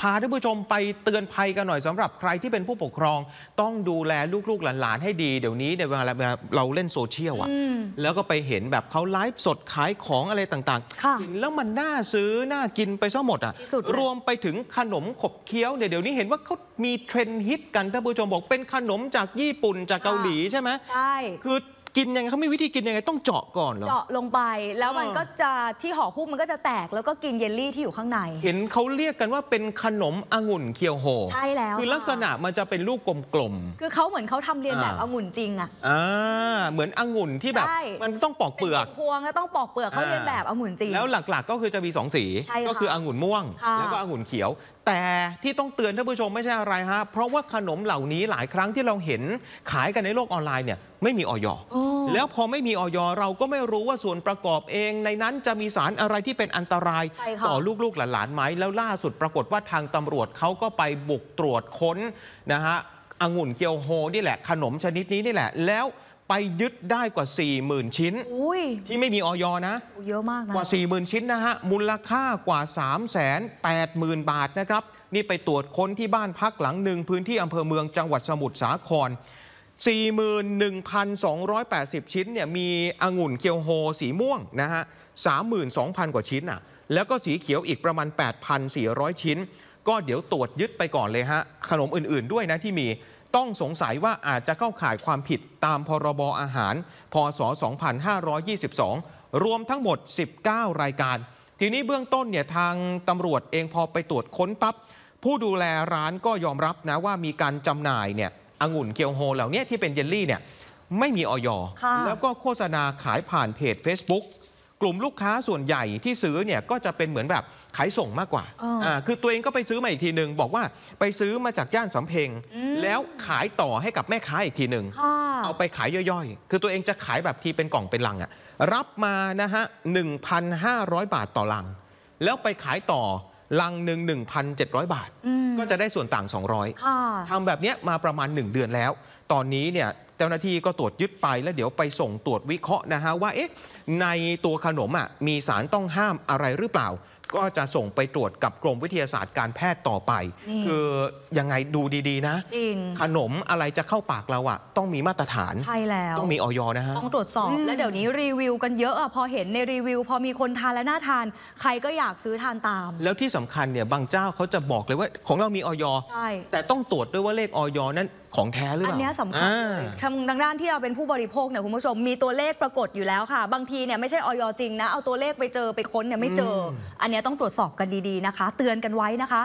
พาท่านผู้ชมไปเตือนภัยกันหน่อยสำหรับใครที่เป็นผู้ปกครอง ต้องดูแลลูกๆหลานๆ ให้ดีเดี๋ยวนี้ในเวลาเราเล่นโซเชียลอ่ะ แล้วก็ไปเห็นแบบเขาไลฟ์สดขายของอะไรต่างๆนแล้วมันน่าซื้อน่ากินไปซะหมดอ่ะ รวมไปถึงขนมขบเคี้ยวเนี่ยเดี๋ยวนี้เห็นว่าเขามีเทรนด์ฮิต กันท่านผู้ชมบอกเป็นขนมจากญี่ปุ่นจากเกาหลีใช่ไหมใช่คือกินยังไงเขามีวิธีกินยังไงต้องเจาะก่อนเหรอเจาะลงไปแล้วมันก็จะที่ห่อหุ้มมันก็จะแตกแล้วก็กินเยลลี่ที่อยู่ข้างใน เห็นเขาเรียกกันว่าเป็นขนมองุ่นเคียวโฮใช่แล้วคือลักษณะมันจะเป็นลูกกลมๆคือเขาเหมือนเขาทำเรียนแบบองุ่นจริงอ่ะอ่าเหมือนองุ่นที่แบบ มันต้องปอกเปลือกพวงแล้วต้องปอกเปลือกเขาเรียนแบบองุ่นจริง แล้วหลักๆก็คือจะมี2สี ก็คือองุ่นม่วง แล้วก็องุ่นเขียวแต่ที่ต้องเตือนท่านผู้ชมไม่ใช่อะไรฮะเพราะว่าขนมเหล่านี้หลายครั้งที่เราเห็นขายกันในโลกออนไลน์เนี่ยไม่มีออยอแล้วพอไม่มีออยอเราก็ไม่รู้ว่าส่วนประกอบเอง ในนั้นจะมีสารอะไรที่เป็นอันตรายต่อลูกๆหลานๆไหมแล้วล่าสุดปรากฏว่าทางตำรวจเขาก็ไปบุกตรวจค้นนะฮะองุ่นเกียวโฮนี่แหละ ขนมชนิดนี้นี่แหละแล้วไปยึดได้กว่า 40,000 ชิ้นที่ไม่มีออยนะ เยอะมากนะ กว่า 40,000 ชิ้นนะฮะมูลค่ากว่า 380,000 บาทนะครับ นี่ไปตรวจค้นที่บ้านพักหลังหนึ่งพื้นที่อำเภอเมืองจังหวัดสมุทรสาคร 41,280 ชิ้นเนี่ยมีองุ่นเกียวโฮสีม่วงนะฮะ 32,000 กว่าชิ้นอ่ะแล้วก็สีเขียวอีกประมาณ 8,400 ชิ้น ก็เดี๋ยวตรวจยึดไปก่อนเลยฮะขนมอื่นๆด้วยนะที่มีต้องสงสัยว่าอาจจะเข้าข่ายความผิดตามพรบอาหารพศ2522 รวมทั้งหมด 19 รายการ ทีนี้เบื้องต้นเนี่ยทางตำรวจเองพอไปตรวจค้นปับ๊บ ผู้ดูแลร้านก็ยอมรับนะว่ามีการจำหน่ายเนี่ยองุ่นเกียวโฮเหล่านี้ที่เป็นเยลลี่เนี่ยไม่มีออยอแล้วก็โฆษณาขายผ่านเพจ Facebook กลุ่มลูกค้าส่วนใหญ่ที่ซื้อเนี่ยก็จะเป็นเหมือนแบบขายส่งมากกว่า อ่า คือตัวเองก็ไปซื้อมาอีกทีหนึ่งบอกว่าไปซื้อมาจากย่านสำเพ็งแล้วขายต่อให้กับแม่ค้าอีกทีหนึ่ง เอาไปขายย่อยๆ คือตัวเองจะขายแบบทีเป็นกล่องเป็นลังอะรับมานะฮะ1,500 บาทต่อลัง แล้วไปขายต่อลังหนึ่ง1,700 บาท ก็จะได้ส่วนต่าง 200ทำแบบนี้มาประมาณ 1 เดือนแล้ว ตอนนี้เนี่ยเจ้าหน้าที่ก็ตรวจยึดไปแล้วเดี๋ยวไปส่งตรวจวิเคราะห์นะฮะว่า เอ๊ะ ในตัวขนมอ่ะมีสารต้องห้ามอะไรหรือเปล่าก็จะส่งไปตรวจกับกรมวิทยาศาสตร์การแพทย์ต่อไป คือยังไงดูดีๆนะ ขนมอะไรจะเข้าปากเราอะต้องมีมาตรฐานใช่แล้วต้องมีออยนะฮะ ต้องตรวจสอบ และเดี๋ยวนี้รีวิวกันเยอะอะพอเห็นในรีวิว พอมีคนทานและน่าทาน ใครก็อยากซื้อทานตาม แล้วที่สำคัญเนี่ยบางเจ้าเขาจะบอกเลยว่า ของเรามีออยใช่แต่ต้องตรวจด้วยว่าเลขออยนั้นของแท้หรือเปล่าอันนี้สำคัญทางด้านที่เราเป็นผู้บริโภคเนี่ยคุณผู้ชมมีตัวเลขปรากฏอยู่แล้วค่ะบางทีเนี่ยไม่ใช่ออยจริงนะเอาตัวเลขไปเจอไปค้นเนี่ยไม่เจอ อันนี้ี้ต้องตรวจสอบกันดีๆนะคะ เตือนกันไว้นะคะ